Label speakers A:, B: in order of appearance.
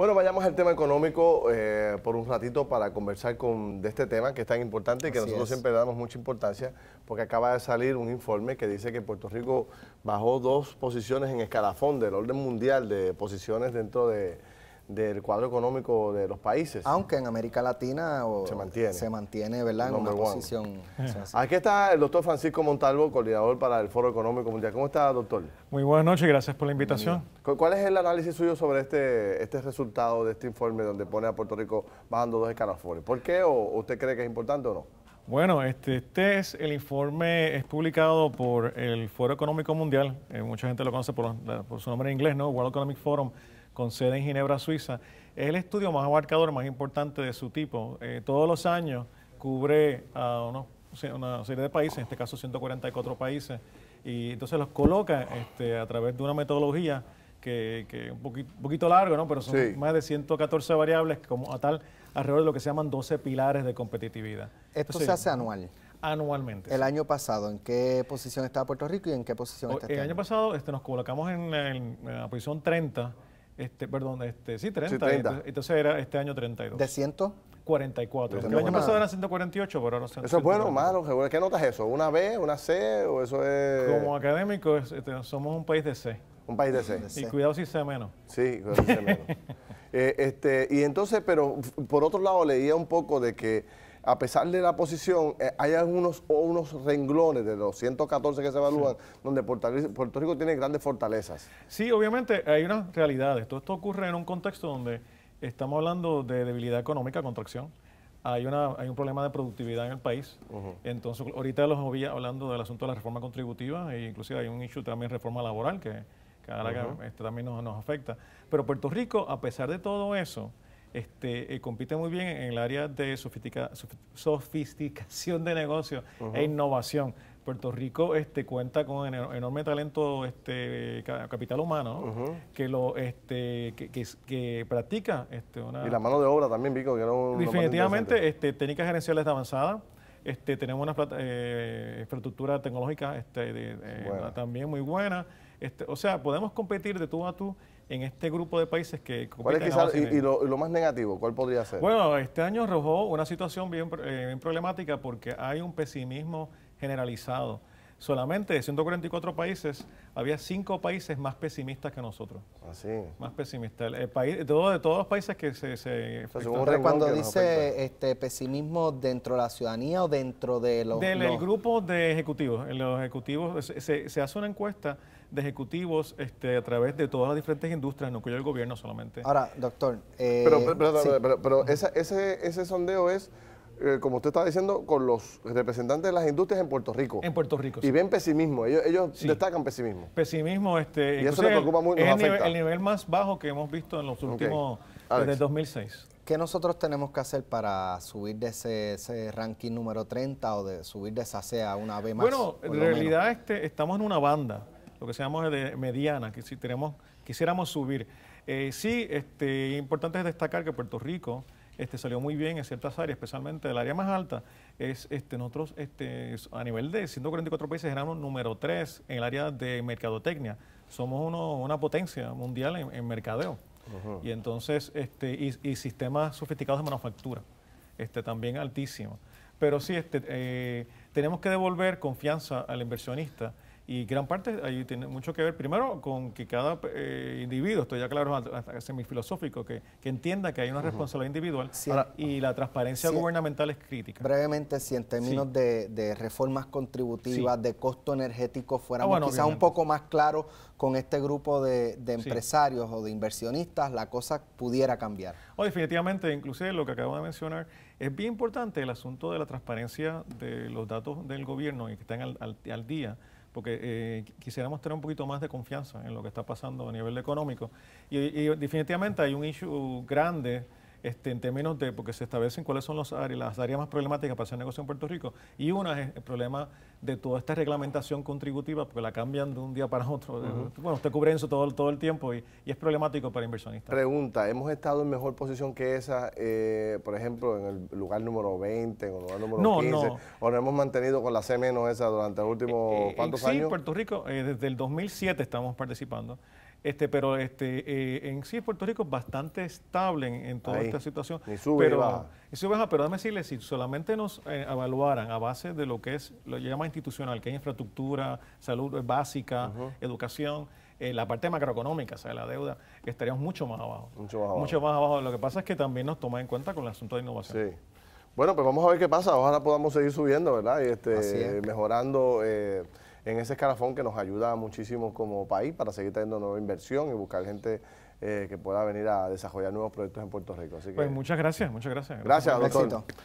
A: Bueno, vayamos al tema económico eh, por un ratito para conversar con, de este tema que es tan importante y que nosotros siempre damos mucha importancia porque acaba de salir un informe que dice que Puerto Rico bajó dos posiciones en escalafón del orden mundial de posiciones dentro de, del cuadro económico de los países. Aunque
B: en América Latina se mantiene, se
A: mantiene ¿verdad? en una posición. Aquí está el doctor Francisco Montalvo, coordinador para el Foro Económico Mundial. ¿Cómo está, doctor?
C: Muy buenas noches, gracias por la invitación.
A: ¿Cuál es el análisis suyo sobre este, este resultado de este informe donde pone a Puerto Rico bajando dos escalafones? ¿Por qué o usted cree que es importante o no?
C: Bueno, este, este, es el informe, es publicado por el Foro Económico Mundial, eh, mucha gente lo conoce por, por, su nombre en inglés, ¿no? World Economic Forum, con sede en Ginebra, Suiza. Es el estudio más abarcador, más importante de su tipo. Eh, todos los años cubre a una serie de países, en este caso 144 países, y entonces los coloca este, a través de una metodología que, es un poquito, largo, ¿no? pero son más de 114 variables, como a tal, alrededor de lo que se llaman 12 pilares de competitividad. ¿Esto se hace anual? anualmente.
B: ¿El año pasado en qué posición estaba Puerto Rico y en qué posición está este El año?
C: pasado este, nos colocamos en, la posición 30 este, perdón, este, sí, 30. Entonces, era este año 32. ¿De 100? 44. El año pasado
A: eran 148, pero ahora son ¿Eso es bueno o malo? ¿Qué notas eso? ¿Una B, una C o eso es...? Como
C: académicos este,
A: somos un país de C. Un país de C. Y cuidado si C menos. Sí, cuidado si C menos. Eh, este, y entonces, pero por otro lado leía un poco de que a pesar de la posición, eh, hay algunos o unos renglones de 214 114 que se evalúan donde Puerto Rico, tiene grandes fortalezas.
C: Sí, obviamente hay unas realidades. Todo esto ocurre en un contexto donde estamos hablando de debilidad económica, contracción. Hay, una, hay un problema de productividad en el país. Entonces, ahorita los voy hablando del asunto de la reforma contributiva e inclusive hay un issue también reforma laboral que, que ahora este también nos afecta. Pero Puerto Rico, a pesar de todo eso, este, eh, compite muy bien en el área de sofisticación de negocio e innovación. Puerto Rico este, cuenta con enorme talento, este, capital humano, que lo este, practica. y la
A: mano de obra también, Vico, que Definitivamente,
C: este, técnicas gerenciales avanzadas. tenemos una eh, infraestructura tecnológica también muy buena. Este, o sea, podemos competir de tú a tú en este grupo de países que ¿Cuál es y,
A: lo, más negativo, ¿cuál podría ser?
C: Bueno, este año arrojó una situación bien, eh, problemática porque hay un pesimismo generalizado. Solamente de 144 países, había cinco países más pesimistas que nosotros. Así. Más pesimistas. El país, de todos los países que se... se o cuando dice
B: este pesimismo dentro de la ciudadanía o dentro de los... Del grupo de ejecutivos. En los
C: ejecutivos se hace una encuesta de ejecutivos este, a través de todas las diferentes industrias, no cuyo el gobierno solamente. Ahora,
A: doctor. Eh, pero, pero, pero, ese, ese sondeo es eh, como usted está diciendo, con los representantes de las industrias en Puerto Rico. En Puerto Rico. Y ven pesimismo, ellos, destacan pesimismo.
C: Pesimismo, este. Y eso le preocupa mucho. Es el nivel, más bajo que hemos visto en los últimos. desde 2006.
B: ¿Qué nosotros tenemos que hacer para subir de ese, ranking número 30 o de subir de esa a una B más? Bueno, en realidad
C: este, estamos en una banda lo que se de mediana, que si tenemos, quisiéramos subir. Eh, sí, este, importante es destacar que Puerto Rico este, salió muy bien en ciertas áreas, especialmente el área más alta. Es, este, nosotros, este, a nivel de 144 países, éramos número 3 en el área de mercadotecnia. Somos uno, una potencia mundial en, mercadeo. Y entonces, este, y, sistemas sofisticados de manufactura, este, también altísimo. Pero sí, este, eh, tenemos que devolver confianza al inversionista y gran parte ahí tiene mucho que ver, primero, con que cada eh, individuo, estoy ya claro, hasta semifilosófico, que, que entienda que hay una responsabilidad individual y la transparencia gubernamental es crítica.
B: Brevemente, si en términos de, reformas contributivas, de costo energético, fuera ah, quizás un poco más claro con este grupo de, empresarios o de inversionistas, la cosa pudiera cambiar.
C: Oh, definitivamente, inclusive lo que acabo de mencionar, es bien importante el asunto de la transparencia de los datos del gobierno y que estén al día porque eh, quisiéramos tener un poquito más de confianza en lo que está pasando a nivel económico. Y, y definitivamente hay un issue grande este, en términos de, porque se establecen cuáles son los las áreas más problemáticas para hacer negocio en Puerto Rico, y una es el problema de toda esta reglamentación contributiva, porque la cambian de un día para otro. Bueno, usted cubre eso todo, todo el tiempo y, es problemático para inversionistas.
A: Pregunta, ¿hemos estado en mejor posición que esa, eh, por ejemplo, en el lugar número 20, en el lugar número 15? No. ¿O lo hemos mantenido con la C- esa durante los eh, últimos, eh, ¿cuántos sí, años?
C: Puerto Rico, desde el 2007 estamos participando. Este, pero este, eh, en sí Puerto Rico es bastante estable en, toda esta situación. Y sube pero, baja. Y sube baja, pero déjame decirle, si solamente nos eh, evaluaran a base de lo que es, lo que llama institucional, que es infraestructura, salud eh, básica, educación, la parte macroeconómica, o sea, la deuda, estaríamos mucho más abajo.
A: Mucho más abajo. Mucho
C: más abajo. Lo que pasa es que también nos toma en cuenta con el asunto de innovación.
A: Sí. Bueno, pues vamos a ver qué pasa. Ojalá podamos seguir subiendo, ¿verdad? Y este, mejorando en ese escalafón que nos ayuda muchísimo como país para seguir teniendo nueva inversión y buscar gente eh, que pueda venir a desarrollar nuevos proyectos en Puerto Rico. pues muchas gracias, muchas gracias. Gracias, gracias